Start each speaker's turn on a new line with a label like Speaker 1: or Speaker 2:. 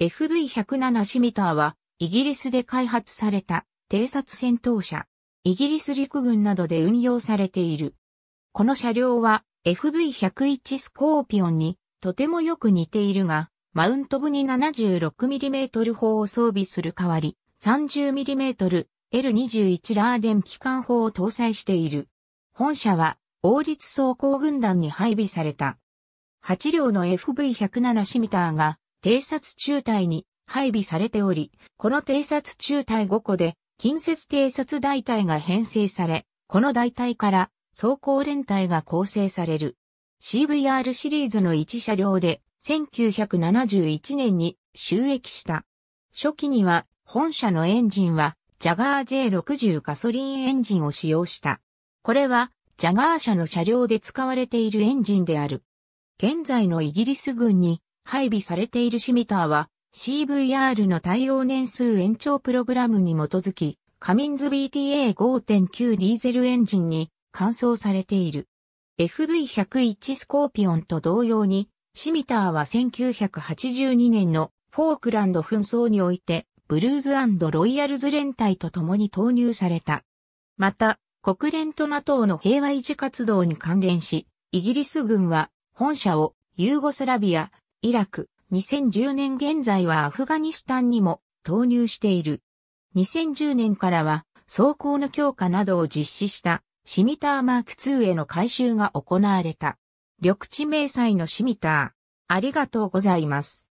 Speaker 1: FV107 シミターは、イギリスで開発された偵察戦闘車。イギリス陸軍などで運用されている。この車両は FV101 スコーピオンにとてもよく似ているが、マウント部に 76mm 砲を装備する代わり、30mm L21 ラーデン機関砲を搭載している。本社は王立装甲軍団に配備された。8両の FV107 シミターが偵察中隊に配備されており、この偵察中隊5個で近接偵察大隊が編成され、この大隊から装甲連隊が構成される。CVR シリーズの1車両で1971年に収益した。初期には本社のエンジンはジャガー J60 ガソリンエンジンを使用した。これはジャガー社の車両で使われているエンジンである。現在のイギリス軍に配備されているシミターは CVR の対応年数延長プログラムに基づき、カミンズ BTA5.9 ディーゼルエンジンに換装されている。FV101 スコーピオンと同様に、シミターは1982年のフォークランド紛争において、ブルーズロイヤルズ連隊と共に投入された。また、国連と NATO の平和維持活動に関連し、イギリス軍は本社をユーゴスラビア、イラク、2010年現在はアフガニスタンにも投入している。2010年からは装甲の強化などを実施したシミターマーク2への改修が行われた。緑地迷彩のシミター。ありがとうございます。